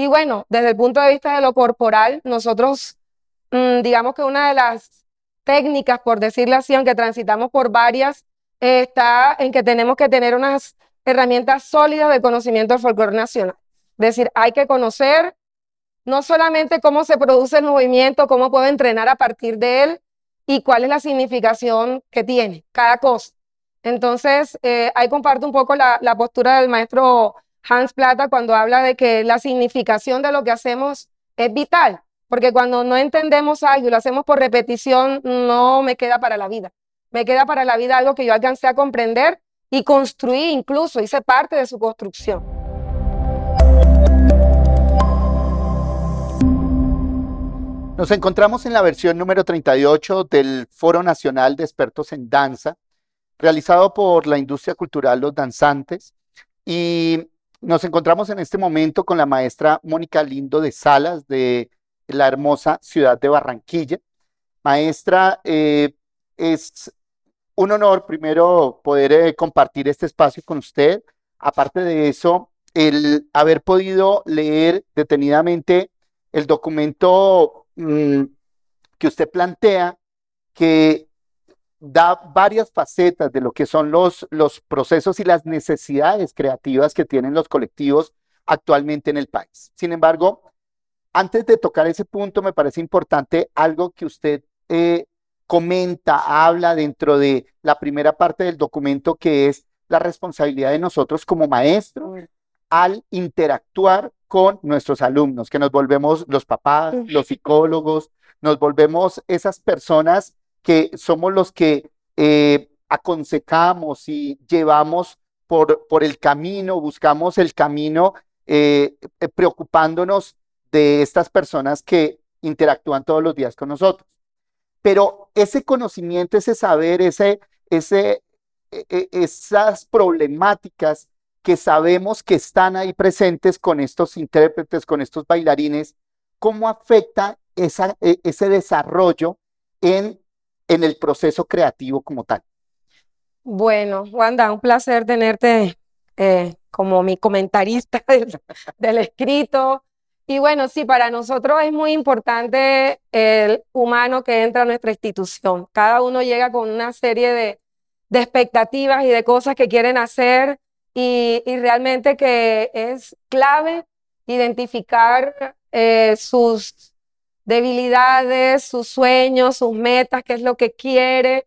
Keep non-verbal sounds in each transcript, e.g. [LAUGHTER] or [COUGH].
Y bueno, desde el punto de vista de lo corporal, nosotros, mm, digamos que una de las técnicas, por decirlo así, aunque transitamos por varias, está en que tenemos que tener unas herramientas sólidas de conocimiento del folclore nacional. Es decir, hay que conocer no solamente cómo se produce el movimiento, cómo puedo entrenar a partir de él y cuál es la significación que tiene cada cosa. Entonces, eh, ahí comparto un poco la postura del maestro Hans Plata cuando habla de que la significación de lo que hacemos es vital, porque cuando no entendemos algo y lo hacemos por repetición, no me queda para la vida. Me queda para la vida algo que yo alcancé a comprender y construí incluso, hice parte de su construcción. Nos encontramos en la versión número 38 del Foro Nacional de Expertos en Danza, realizado por la industria cultural Los Danzantes. Y nos encontramos en este momento con la maestra Mónica Lindo de Salas de la hermosa ciudad de Barranquilla. Maestra, eh, es un honor primero poder eh, compartir este espacio con usted. Aparte de eso, el haber podido leer detenidamente el documento mm, que usted plantea que da varias facetas de lo que son los, los procesos y las necesidades creativas que tienen los colectivos actualmente en el país. Sin embargo, antes de tocar ese punto, me parece importante algo que usted eh, comenta, habla dentro de la primera parte del documento, que es la responsabilidad de nosotros como maestros al interactuar con nuestros alumnos, que nos volvemos los papás, los psicólogos, nos volvemos esas personas que somos los que eh, aconsejamos y llevamos por, por el camino, buscamos el camino eh, eh, preocupándonos de estas personas que interactúan todos los días con nosotros. Pero ese conocimiento, ese saber, ese, ese, e, e, esas problemáticas que sabemos que están ahí presentes con estos intérpretes, con estos bailarines, ¿cómo afecta esa, e, ese desarrollo en en el proceso creativo como tal. Bueno, Wanda, un placer tenerte eh, como mi comentarista [LAUGHS] del, escrito. Y bueno, sí, para nosotros es muy importante el humano que entra a nuestra institución. Cada uno llega con una serie de, expectativas y de cosas que quieren hacer y, realmente que es clave identificar eh, sus debilidades, sus sueños, sus metas, qué es lo que quiere,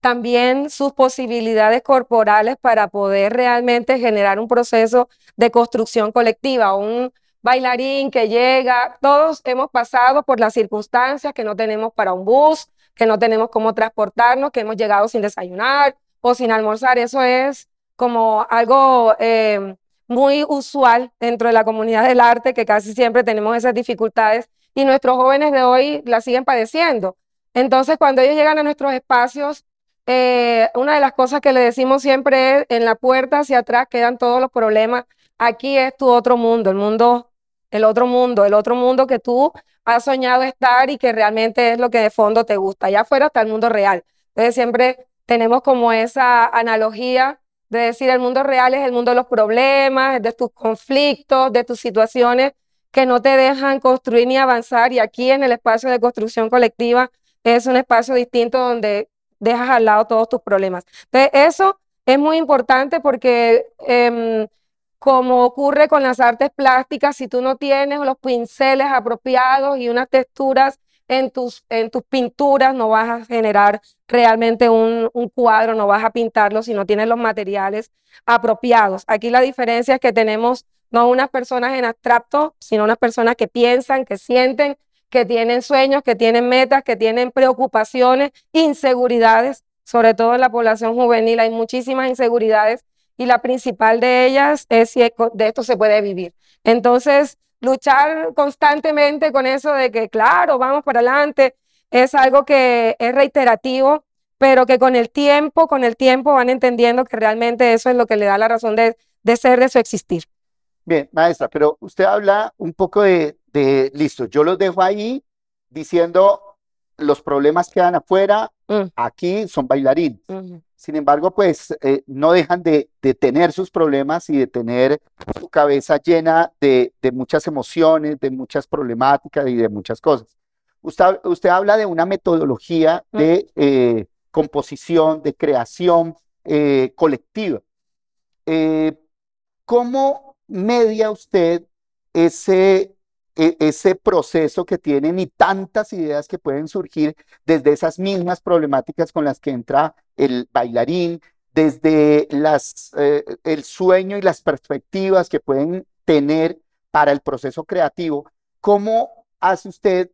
también sus posibilidades corporales para poder realmente generar un proceso de construcción colectiva, un bailarín que llega, todos hemos pasado por las circunstancias que no tenemos para un bus, que no tenemos cómo transportarnos, que hemos llegado sin desayunar o sin almorzar, eso es como algo eh, muy usual dentro de la comunidad del arte, que casi siempre tenemos esas dificultades y nuestros jóvenes de hoy la siguen padeciendo. Entonces, cuando ellos llegan a nuestros espacios, eh, una de las cosas que le decimos siempre es, en la puerta hacia atrás quedan todos los problemas. Aquí es tu otro mundo, el mundo, el otro mundo, el otro mundo que tú has soñado estar y que realmente es lo que de fondo te gusta. Allá afuera está el mundo real. Entonces, siempre tenemos como esa analogía de decir el mundo real es el mundo de los problemas, de tus conflictos, de tus situaciones que no te dejan construir ni avanzar. Y aquí en el espacio de construcción colectiva es un espacio distinto donde dejas al lado todos tus problemas. Entonces, eso es muy importante porque em, como ocurre con las artes plásticas, si tú no tienes los pinceles apropiados y unas texturas en tus, en tus pinturas, no vas a generar realmente un, un cuadro, no vas a pintarlo si no tienes los materiales apropiados. Aquí la diferencia es que tenemos no unas personas en abstracto, sino unas personas que piensan, que sienten, que tienen sueños, que tienen metas, que tienen preocupaciones, inseguridades, sobre todo en la población juvenil hay muchísimas inseguridades y la principal de ellas es si de esto se puede vivir. Entonces, luchar constantemente con eso de que, claro, vamos para adelante, es algo que es reiterativo, pero que con el tiempo, con el tiempo van entendiendo que realmente eso es lo que le da la razón de, de ser, de su existir. Bien, maestra, pero usted habla un poco de, listo, yo los dejo ahí diciendo los problemas que dan afuera, mm. aquí son bailarines. Sin embargo, pues eh, no dejan de, tener sus problemas y de tener su cabeza llena de, muchas emociones, de muchas problemáticas y de muchas cosas. Usted, habla de una metodología mm. de eh, composición, de creación eh, colectiva. ¿Cómo media usted ese, e, ese proceso que tienen y tantas ideas que pueden surgir desde esas mismas problemáticas con las que entra el bailarín, desde las, eh, el sueño y las perspectivas que pueden tener para el proceso creativo, ¿cómo hace usted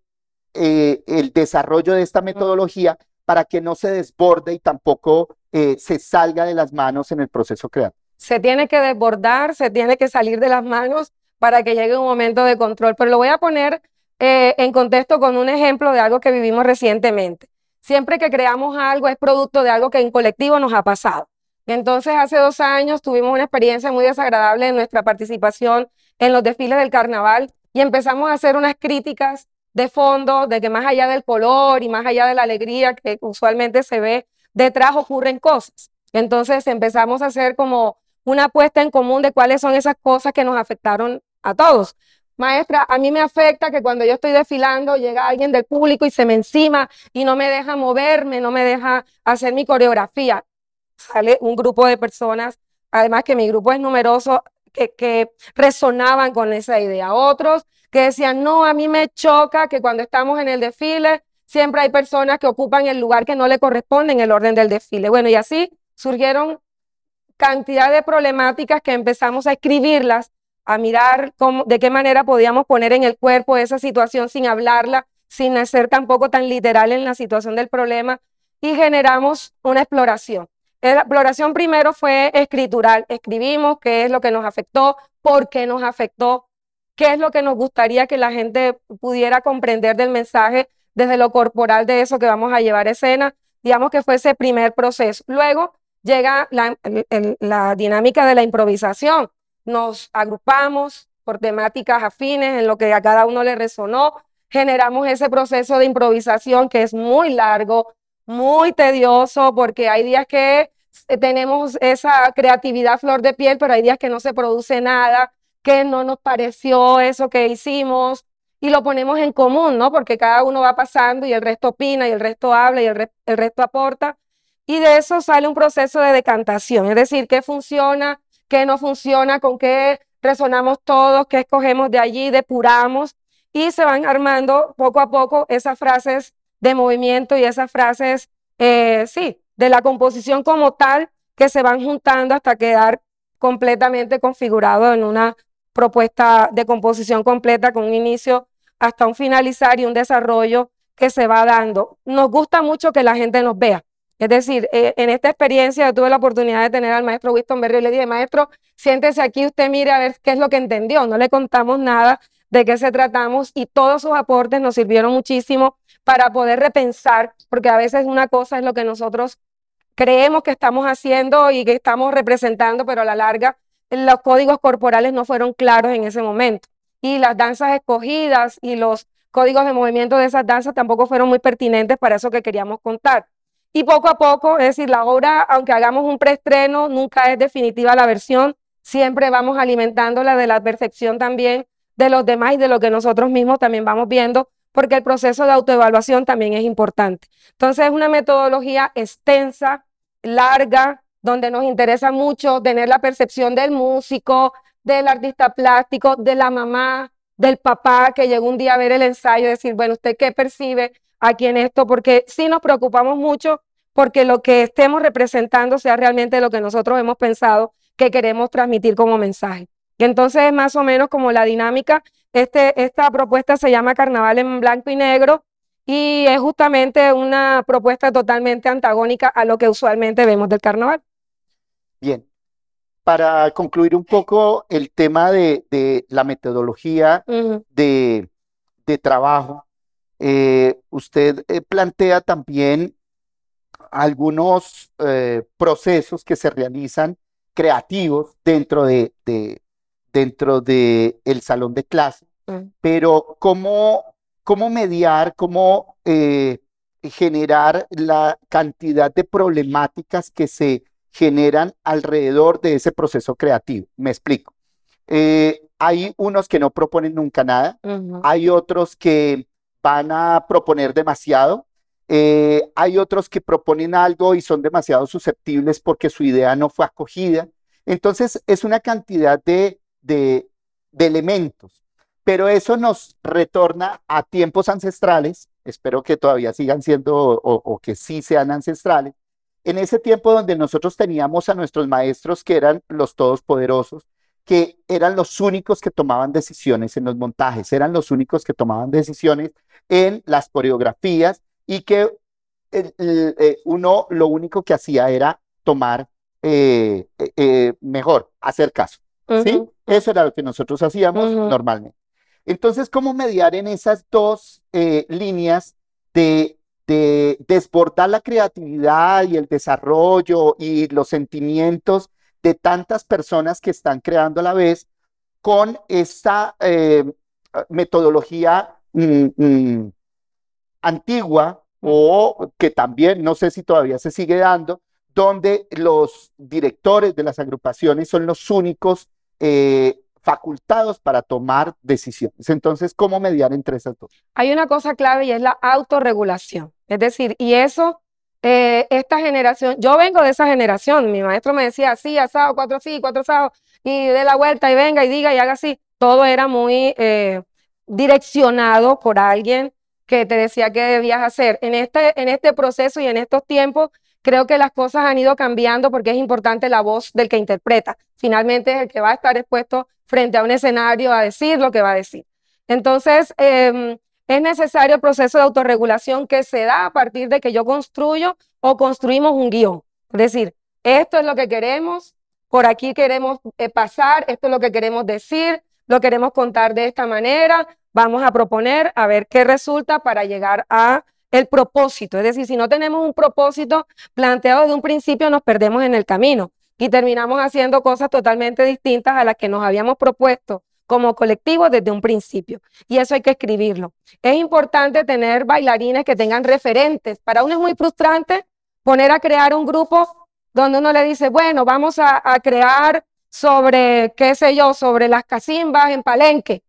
eh, el desarrollo de esta metodología para que no se desborde y tampoco eh, se salga de las manos en el proceso creativo? se tiene que desbordar, se tiene que salir de las manos para que llegue un momento de control. Pero lo voy a poner eh, en contexto con un ejemplo de algo que vivimos recientemente. Siempre que creamos algo es producto de algo que en colectivo nos ha pasado. Entonces, hace dos años tuvimos una experiencia muy desagradable en nuestra participación en los desfiles del carnaval y empezamos a hacer unas críticas de fondo de que más allá del color y más allá de la alegría que usualmente se ve, detrás ocurren cosas. Entonces empezamos a hacer como una puesta en común de cuáles son esas cosas que nos afectaron a todos. Maestra, a mí me afecta que cuando yo estoy desfilando llega alguien del público y se me encima y no me deja moverme, no me deja hacer mi coreografía. Sale un grupo de personas, además que mi grupo es numeroso, que, que resonaban con esa idea. Otros que decían, no, a mí me choca que cuando estamos en el desfile siempre hay personas que ocupan el lugar que no le corresponde en el orden del desfile. Bueno, y así surgieron cantidad de problemáticas que empezamos a escribirlas, a mirar cómo, de qué manera podíamos poner en el cuerpo esa situación sin hablarla, sin ser tampoco tan literal en la situación del problema, y generamos una exploración. Eh, la exploración primero fue escritural, escribimos qué es lo que nos afectó, por qué nos afectó, qué es lo que nos gustaría que la gente pudiera comprender del mensaje desde lo corporal de eso que vamos a llevar escena, digamos que fue ese primer proceso. Luego llega la, dinámica de la improvisación. Nos agrupamos por temáticas afines en lo que a cada uno le resonó, generamos ese proceso de improvisación que es muy largo, muy tedioso, porque hay días que eh, tenemos esa creatividad flor de piel, pero hay días que no se produce nada, que no nos pareció eso que hicimos y lo ponemos en común, ¿no? Porque cada uno va pasando y el resto opina y el resto habla y el resto aporta y de eso sale un proceso de decantación, es decir, qué funciona, qué no funciona, con qué resonamos todos, qué escogemos de allí, depuramos y se van armando poco a poco esas frases de movimiento y esas frases, eh, sí, de la composición como tal que se van juntando hasta quedar completamente configurado en una propuesta de composición completa con un inicio hasta un finalizar y un desarrollo que se va dando. Nos gusta mucho que la gente nos vea. Es decir, eh, en esta experiencia tuve la oportunidad de tener al maestro Winston Berry y le dije, maestro, siéntese aquí, usted mire a ver qué es lo que entendió. No le contamos nada de qué se tratamos y todos sus aportes nos sirvieron muchísimo para poder repensar, porque a veces una cosa es lo que nosotros creemos que estamos haciendo y que estamos representando, pero a la larga los códigos corporales no fueron claros en ese momento. Y las danzas escogidas y los códigos de movimiento de esas danzas tampoco fueron muy pertinentes para eso que queríamos contar y poco a poco, es decir, la obra, aunque hagamos un preestreno, nunca es definitiva la versión, siempre vamos alimentándola de la percepción también de los demás y de lo que nosotros mismos también vamos viendo, porque el proceso de autoevaluación también es importante. Entonces es una metodología extensa, larga, donde nos interesa mucho tener la percepción del músico, del artista plástico, de la mamá, del papá que llega un día a ver el ensayo y decir, bueno, ¿usted qué percibe aquí en esto? Porque sí nos preocupamos mucho porque lo que estemos representando sea realmente lo que nosotros hemos pensado que queremos transmitir como mensaje. Entonces es más o menos como la dinámica. Este, esta propuesta se llama Carnaval en Blanco y Negro y es justamente una propuesta totalmente antagónica a lo que usualmente vemos del carnaval. Bien, para concluir un poco el tema de, la metodología de, trabajo, eh, usted eh, plantea también algunos eh, procesos que se realizan creativos dentro de, dentro de el salón de clase, mm. pero cómo, cómo mediar, cómo eh, generar la cantidad de problemáticas que se generan alrededor de ese proceso creativo. Me explico. Eh, hay unos que no proponen nunca nada, hay otros que van a proponer demasiado, eh, hay otros que proponen algo y son demasiado susceptibles porque su idea no fue acogida. Entonces, es una cantidad de, elementos, pero eso nos retorna a tiempos ancestrales. Espero que todavía sigan siendo o, que sí sean ancestrales. En ese tiempo donde nosotros teníamos a nuestros maestros que eran los todopoderosos, que eran los únicos que tomaban decisiones en los montajes, eran los únicos que tomaban decisiones en las coreografías y que eh, uno lo único que hacía era tomar eh, eh, mejor, hacer caso. ¿sí? Eso era lo que nosotros hacíamos normalmente. Entonces, ¿cómo mediar en esas dos líneas de, de desbordar la creatividad y el desarrollo y los sentimientos de tantas personas que están creando a la vez con esta metodología mm, mm, antigua o que también no sé si todavía se sigue dando, donde los directores de las agrupaciones son los únicos eh, facultados para tomar decisiones. Entonces, ¿cómo mediar entre esas dos? Hay una cosa clave y es la autorregulación. Es decir, y eso, eh, esta generación, yo vengo de esa generación, mi maestro me decía así, asado, cuatro sí, cuatro asado, y de la vuelta y venga y diga y haga así. Todo era muy eh, direccionado por alguien que te decía que debías hacer. En este, en este proceso y en estos tiempos, creo que las cosas han ido cambiando porque es importante la voz del que interpreta. Finalmente es el que va a estar expuesto frente a un escenario a decir lo que va a decir. Entonces, em, es necesario el proceso de autorregulación que se da a partir de que yo construyo o construimos un guión. Es decir, esto es lo que queremos, por aquí queremos eh, pasar, esto es lo que queremos decir, lo queremos contar de esta manera, vamos a proponer a ver qué resulta para llegar a el propósito. Es decir, si no tenemos un propósito planteado desde un principio, nos perdemos en el camino y terminamos haciendo cosas totalmente distintas a las que nos habíamos propuesto como colectivo desde un principio. Y eso hay que escribirlo. Es importante tener bailarines que tengan referentes. Para uno es muy frustrante poner a crear un grupo donde uno le dice, bueno, vamos a, a crear sobre, qué sé yo, sobre las casimbas en Palenque.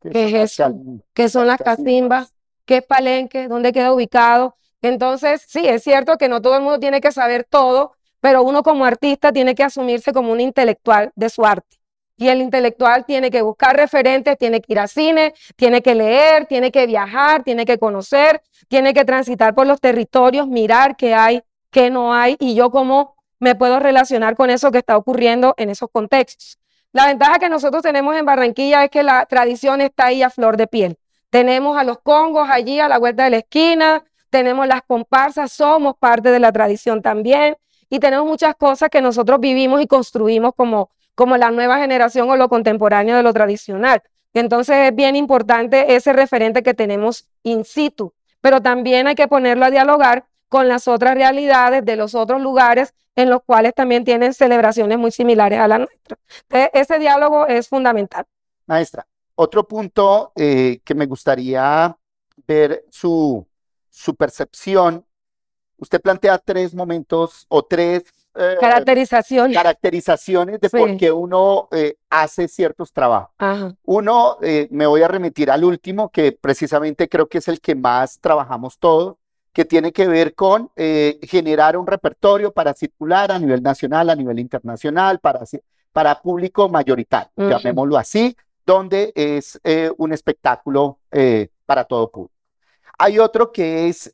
¿Qué es eso? Mm, ¿Qué son las cacimbas? ¿Qué es Palenque? ¿Dónde queda ubicado? Entonces, sí, es cierto que no todo el mundo tiene que saber todo, pero uno como artista tiene que asumirse como un intelectual de su arte. Y el intelectual tiene que buscar referentes, tiene que ir a cine, tiene que leer, tiene que viajar, tiene que conocer, tiene que transitar por los territorios, mirar qué hay, qué no hay, y yo cómo me puedo relacionar con eso que está ocurriendo en esos contextos. La ventaja que nosotros tenemos en Barranquilla es que la tradición está ahí a flor de piel. Tenemos a los congos allí a la vuelta de la esquina, tenemos las comparsas, somos parte de la tradición también y tenemos muchas cosas que nosotros vivimos y construimos como, como la nueva generación o lo contemporáneo de lo tradicional. Entonces es bien importante ese referente que tenemos in situ, pero también hay que ponerlo a dialogar con las otras realidades de los otros lugares en los cuales también tienen celebraciones muy similares a la nuestra. ese diálogo es fundamental. Maestra, otro punto eh, que me gustaría ver su, percepción. Usted plantea tres momentos o tres eh, caracterizaciones. de por qué uno eh, hace ciertos trabajos. Uno, me voy a remitir al último, que precisamente creo que es el que más trabajamos todos, que tiene que ver con eh, generar un repertorio para circular a nivel nacional, a nivel internacional, para, para público mayoritario, llamémoslo así, donde es eh, un espectáculo eh, para todo público. Hay otro que es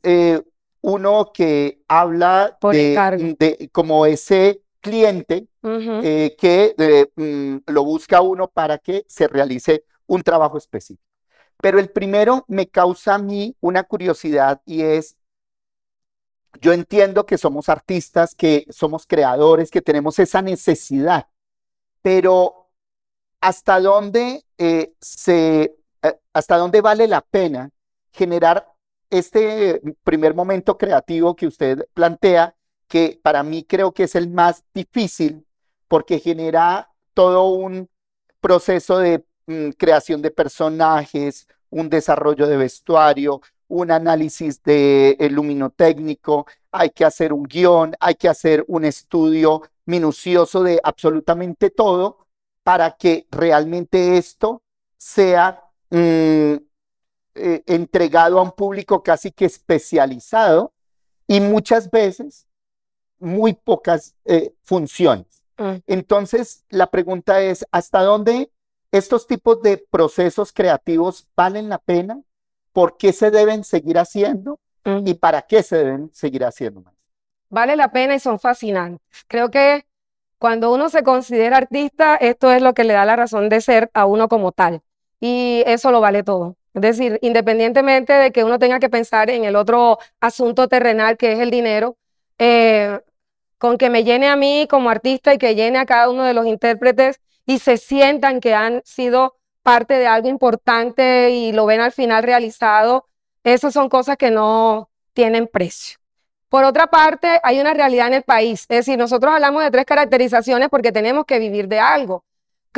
uno que habla de, como ese cliente que mm, lo busca uno para que se realice un trabajo específico. Pero el primero me causa a mí una curiosidad y es yo entiendo que somos artistas, que somos creadores, que tenemos esa necesidad, pero ¿hasta dónde, eh, se, eh, hasta dónde vale la pena generar este primer momento creativo que usted plantea, que para mí creo que es el más difícil porque genera todo un proceso de mm, creación de personajes, un desarrollo de vestuario, un análisis de eh, hay que hacer un guión, hay que hacer un estudio minucioso de absolutamente todo para que realmente esto sea mm, eh, entregado a un público casi que especializado y muchas veces muy pocas eh, funciones. Mm. Entonces, la pregunta es, ¿hasta dónde estos tipos de procesos creativos valen la pena? por qué se deben seguir haciendo y para qué se deben seguir haciendo más. Vale la pena y son fascinantes. Creo que cuando uno se considera artista, esto es lo que le da la razón de ser a uno como tal. Y eso lo vale todo. Es decir, independientemente de que uno tenga que pensar en el otro asunto terrenal que es el dinero, eh, con que me llene a mí como artista y que llene a cada uno de los intérpretes y se sientan que han sido parte de algo importante y lo ven al final realizado, esas son cosas que no tienen precio. Por otra parte, hay una realidad en el país, es decir, nosotros hablamos de tres caracterizaciones porque tenemos que vivir de algo.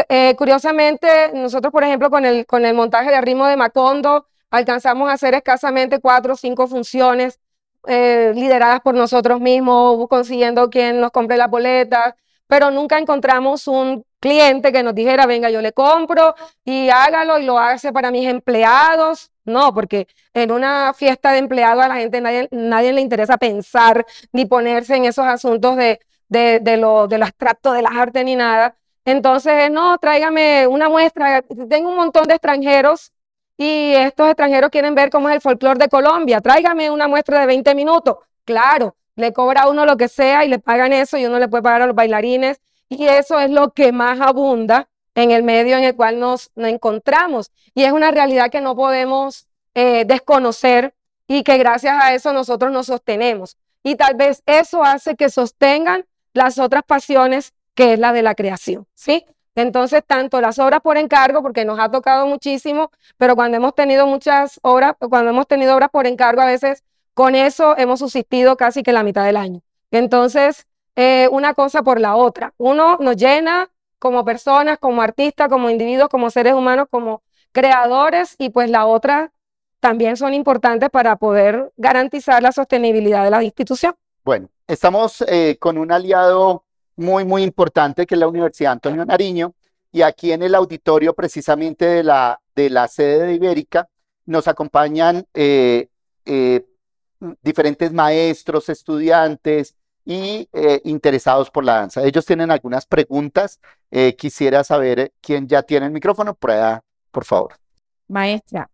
Eh, curiosamente, nosotros, por ejemplo, con el, con el montaje de ritmo de Macondo, alcanzamos a hacer escasamente cuatro o cinco funciones eh, lideradas por nosotros mismos, consiguiendo quien nos compre la boleta, pero nunca encontramos un cliente que nos dijera, venga, yo le compro y hágalo y lo hace para mis empleados. No, porque en una fiesta de empleados a la gente nadie, nadie le interesa pensar ni ponerse en esos asuntos de, de, lo, de los abstracto de las artes ni nada. Entonces, no, tráigame una muestra. Tengo un montón de extranjeros y estos extranjeros quieren ver cómo es el folclore de Colombia. Tráigame una muestra de 20 minutos. Claro, le cobra a uno lo que sea y le pagan eso y uno le puede pagar a los bailarines. Y eso es lo que más abunda en el medio en el cual nos, encontramos. Y es una realidad que no podemos eh, desconocer y que gracias a eso nosotros nos sostenemos. Y tal vez eso hace que sostengan las otras pasiones, que es la de la creación, ¿sí? Entonces, tanto las obras por encargo, porque nos ha tocado muchísimo, pero cuando hemos tenido muchas obras, cuando hemos tenido obras por encargo, a veces con eso hemos subsistido casi que la mitad del año. Entonces, eh, una cosa por la otra. Uno nos llena como personas, como artistas, como individuos, como seres humanos, como creadores y pues la otra también son importantes para poder garantizar la sostenibilidad de la institución. Bueno, estamos eh, con un aliado muy, muy importante que es la Universidad Antonio Nariño y aquí en el auditorio precisamente de la, de la sede de Ibérica nos acompañan eh, Mm, diferentes maestros, estudiantes y eh, interesados por la danza. Ellos tienen algunas preguntas. Eh, quisiera saber quién ya tiene el micrófono. Prueba, por favor. Maestra,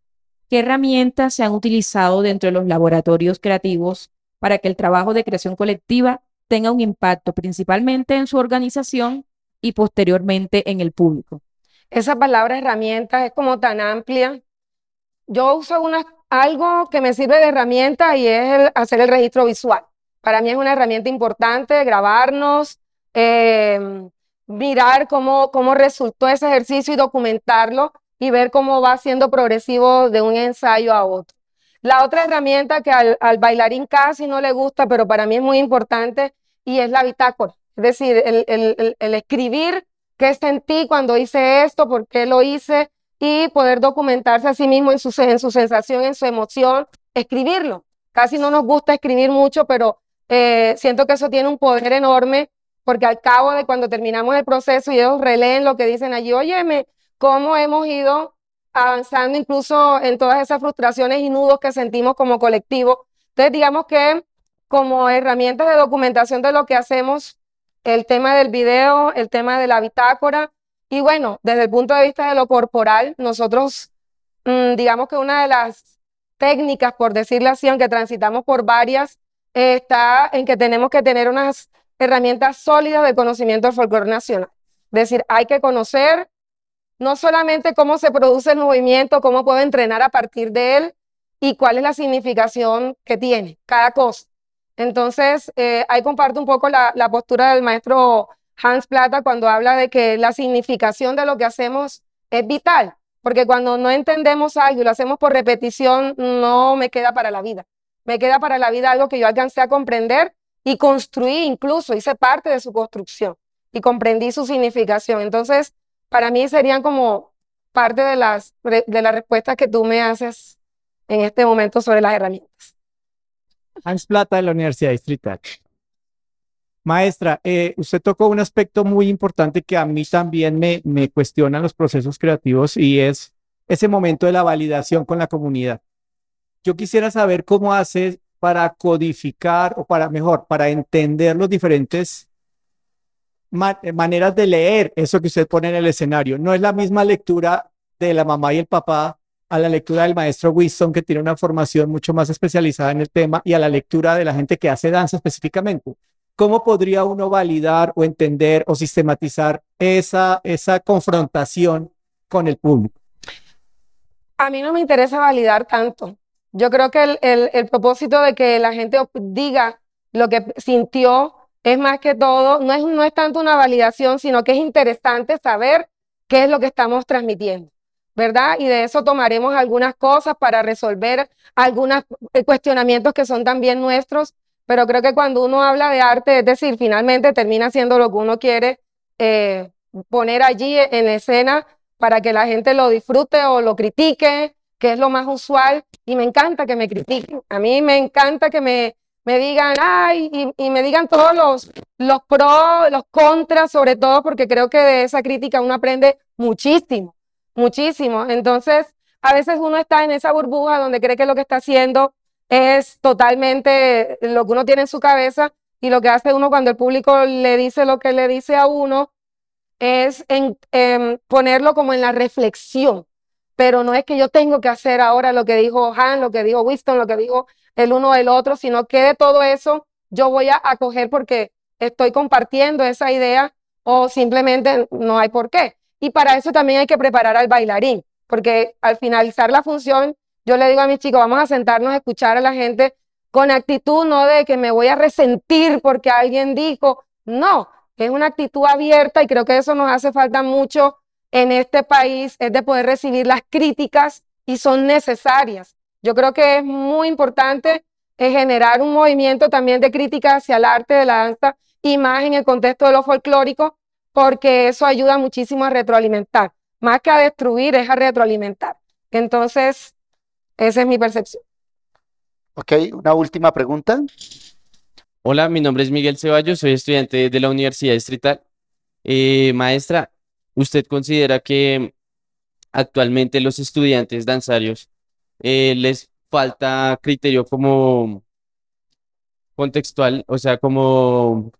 ¿qué herramientas se han utilizado dentro de los laboratorios creativos para que el trabajo de creación colectiva tenga un impacto principalmente en su organización y posteriormente en el público? Esa palabra herramientas es como tan amplia yo uso una, algo que me sirve de herramienta y es hacer el registro visual. Para mí es una herramienta importante grabarnos, em, mirar cómo, cómo resultó ese ejercicio y documentarlo y ver cómo va siendo progresivo de un ensayo a otro. La otra herramienta que al, al bailarín casi no le gusta, pero para mí es muy importante, y es la bitácora. Es decir, el, el, el escribir qué sentí cuando hice esto, por qué lo hice, y poder documentarse a sí mismo en su, sensación, en su emoción, escribirlo. Casi no nos gusta escribir mucho, pero eh, siento que eso tiene un poder enorme porque al cabo de cuando terminamos el proceso y ellos releen lo que dicen allí, óyeme, cómo hemos ido avanzando incluso en todas esas frustraciones y nudos que sentimos como colectivo. Entonces, digamos que como herramientas de documentación de lo que hacemos, el tema del video, el tema de la bitácora, y bueno, desde el punto de vista de lo corporal, nosotros, mm, digamos que una de las técnicas, por decirlo así, aunque transitamos por varias, eh, está en que tenemos que tener unas herramientas sólidas de conocimiento del folclore nacional. Es decir, hay que conocer no solamente cómo se produce el movimiento, cómo puedo entrenar a partir de él y cuál es la significación que tiene cada cosa. Entonces, eh, ahí comparto un poco la, la postura del maestro Hans Plata cuando habla de que la significación de lo que hacemos es vital, porque cuando no entendemos algo y lo hacemos por repetición, no me queda para la vida. Me queda para la vida algo que yo alcancé a comprender y construí incluso, hice parte de su construcción y comprendí su significación. Entonces, para mí serían como parte de las, de respuestas que tú me haces en este momento sobre las herramientas. Hans Plata de la Universidad Distrital. Maestra, eh, usted tocó un aspecto muy importante que a mí también me, cuestiona cuestionan los procesos creativos y es ese momento de la validación con la comunidad. Yo quisiera saber cómo hace para codificar o para mejor, para entender los diferentes maneras de leer eso que usted pone en el escenario. No es la misma lectura de la mamá y el papá a la lectura del maestro Winston, que tiene una formación mucho más especializada en el tema, y a la lectura de la gente que hace danza específicamente. ¿cómo podría uno validar o entender o sistematizar esa, esa confrontación con el público? A mí no me interesa validar tanto. Yo creo que el, el, propósito de que la gente diga lo que sintió es más que todo, no es, no es tanto una validación, sino que es interesante saber qué es lo que estamos transmitiendo. ¿verdad? Y de eso tomaremos algunas cosas para resolver algunos eh, cuestionamientos que son también nuestros pero creo que cuando uno habla de arte, es decir, finalmente termina siendo lo que uno quiere eh, poner allí e, en escena para que la gente lo disfrute o lo critique, que es lo más usual, y me encanta que me critiquen. A mí me encanta que me, me digan, ay, y, me digan todos los, los pros, los contras, sobre todo, porque creo que de esa crítica uno aprende muchísimo, muchísimo. Entonces, a veces uno está en esa burbuja donde cree que lo que está haciendo es totalmente lo que uno tiene en su cabeza y lo que hace uno cuando el público le dice lo que le dice a uno es em, ponerlo como en la reflexión. Pero no es que yo tengo que hacer ahora lo que dijo Han, lo que dijo Winston, lo que dijo el uno o el otro, sino que de todo eso yo voy a acoger porque estoy compartiendo esa idea o simplemente no hay por qué. Y para eso también hay que preparar al bailarín, porque al finalizar la función yo le digo a mis chicos, vamos a sentarnos a escuchar a la gente con actitud, no de que me voy a resentir porque alguien dijo, no, es una actitud abierta y creo que eso nos hace falta mucho en este país, es de poder recibir las críticas y son necesarias. Yo creo que es muy importante eh, generar un movimiento también de crítica hacia el arte de la danza y más en el contexto de lo folclórico, porque eso ayuda muchísimo a retroalimentar. Más que a destruir, es a retroalimentar. Entonces, esa es mi percepción. Ok, una última pregunta. Hola, mi nombre es Miguel Ceballos, soy estudiante de la Universidad Distrital. Eh, maestra, ¿usted considera que actualmente los estudiantes danzarios eh, les falta criterio como contextual, o sea, como,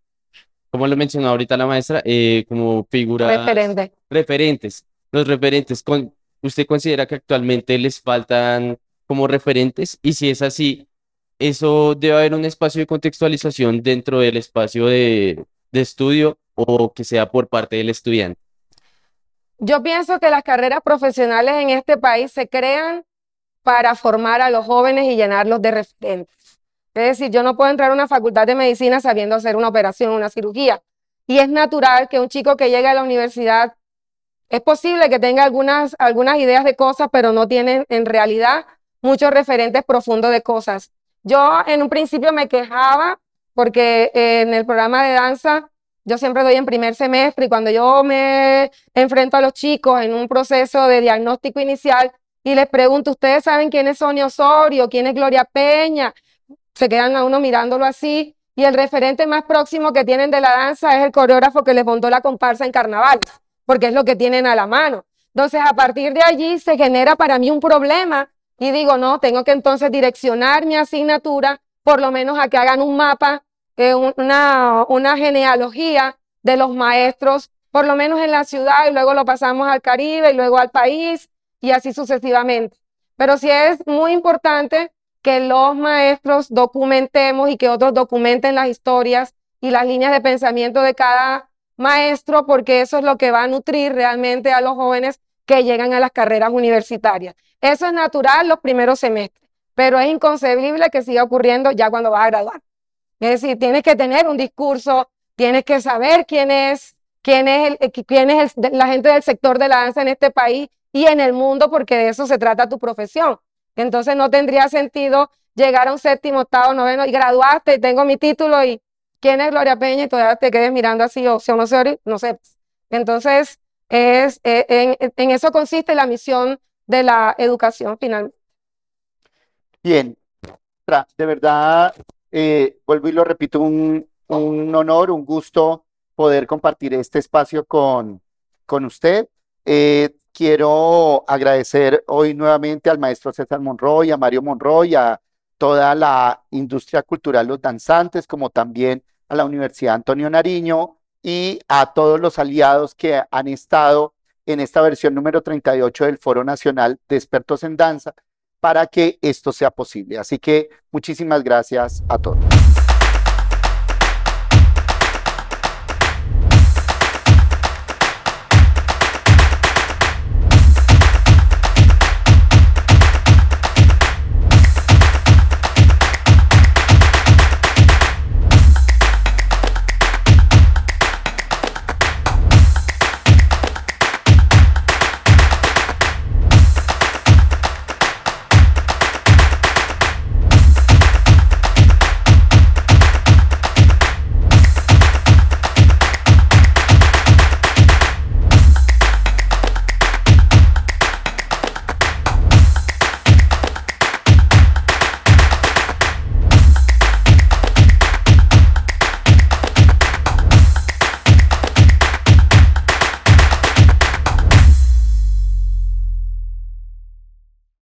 como lo mencionó ahorita la maestra, eh, como figura. Referente. referentes, los referentes, ¿usted considera que actualmente les faltan como referentes y si es así, eso debe haber un espacio de contextualización dentro del espacio de, estudio o que sea por parte del estudiante. Yo pienso que las carreras profesionales en este país se crean para formar a los jóvenes y llenarlos de referentes. Es decir, yo no puedo entrar a una facultad de medicina sabiendo hacer una operación, una cirugía. Y es natural que un chico que llega a la universidad, es posible que tenga algunas, algunas ideas de cosas, pero no tiene en realidad muchos referentes profundos de cosas. Yo en un principio me quejaba porque eh, en el programa de danza yo siempre doy en primer semestre y cuando yo me enfrento a los chicos en un proceso de diagnóstico inicial y les pregunto, ¿ustedes saben quién es Sonia Osorio? ¿Quién es Gloria Peña? Se quedan a uno mirándolo así y el referente más próximo que tienen de la danza es el coreógrafo que les montó la comparsa en carnaval, porque es lo que tienen a la mano. Entonces, a partir de allí se genera para mí un problema y digo, no, tengo que entonces direccionar mi asignatura, por lo menos a que hagan un mapa, eh, una, una genealogía de los maestros, por lo menos en la ciudad, y luego lo pasamos al Caribe, y luego al país, y así sucesivamente. Pero sí es muy importante que los maestros documentemos y que otros documenten las historias y las líneas de pensamiento de cada maestro, porque eso es lo que va a nutrir realmente a los jóvenes que llegan a las carreras universitarias. Eso es natural los primeros semestres, pero es inconcebible que siga ocurriendo ya cuando vas a graduar. Es decir, tienes que tener un discurso, tienes que saber quién es, quién es, el, eh, quién es la gente del sector de la danza en este país y en el mundo, porque de eso se trata tu profesión. Entonces no tendría sentido llegar a un séptimo, octavo, noveno y graduaste, y tengo mi título y quién es Gloria Peña y todavía te quedes mirando así, o si no sé, no sé. Entonces, es, eh, en, eso consiste la misión de la educación final. Bien, de verdad, eh, vuelvo y lo repito, un, honor, un gusto poder compartir este espacio con, usted. Eh, quiero agradecer hoy nuevamente al maestro César Monroy, a Mario Monroy, a toda la industria cultural, los danzantes, como también a la Universidad Antonio Nariño, y a todos los aliados que han estado en esta versión número 38 del Foro Nacional de Expertos en Danza para que esto sea posible. Así que muchísimas gracias a todos.